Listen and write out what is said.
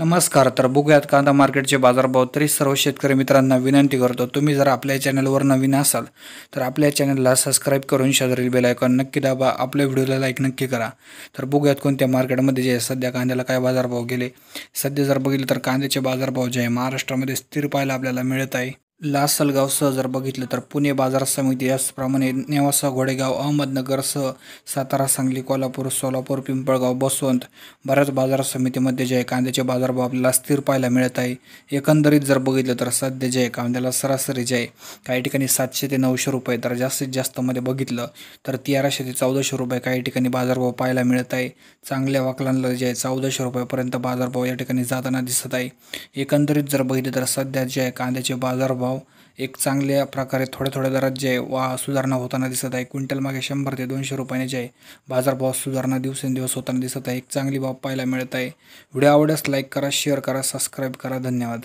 नमस्कार तर बघूयात कांदा मार्केटचे बाजारभाव तरी सर्व शेतकरी मित्रांना विनंती करतो तुम्ही जर आपल्या चॅनलवर नवीन असाल तर आपल्या चॅनलला सबस्क्राईब करून शेजारील बेलायकॉन नक्की दाबा आपल्या व्हिडिओला लाईक नक्की करा तर बघूयात कोणत्या मार्केटमध्ये जे सध्या कांद्याला काय बाजारभाव गेले सध्या जर बघितलं तर कांद्याचे बाजारभाव जे आहे महाराष्ट्रामध्ये स्थिर पाहायला आपल्याला मिळत आहे लासलगावसह जर बघितलं तर पुणे बाजार समिती याचप्रमाणे नेवासा घोडेगाव अहमदनगरसह सातारा सांगली कोल्हापूर सोलापूर पिंपळगाव बसवंत बऱ्याच बाजार समितीमध्ये जे आहे कांद्याचे बाजारभाव आपल्याला स्थिर पाहायला मिळत आहे एकंदरीत जर बघितलं तर सध्या जे आहे कांद्याला सरासरी जे आहे काही ठिकाणी सातशे ते नऊशे रुपये तर जास्तीत मध्ये बघितलं तर तेराशे ते चौदाशे रुपये काही ठिकाणी बाजारभाव पाहायला मिळत आहे चांगल्या वाकलांना जे आहे चौदाशे रुपयापर्यंत बाजारभाव या ठिकाणी जाताना दिसत आहे एकंदरीत जर बघितलं तर सध्या जे आहे कांद्याचे बाजारभाव भाव एक चांगल्या प्रकारे थोड्या थोड्या दरात जे आहे वा सुधारणा होताना दिसत आहे क्विंटल मागे शंभर ते दोनशे रुपयाने जे आहे बाजारभाव सुधारणा दिवसेंदिवस होताना दिसत आहे एक चांगली भाव पाहायला मिळत आहे व्हिडिओ आवडल्यास लाईक करा शेअर करा सबस्क्राईब करा धन्यवाद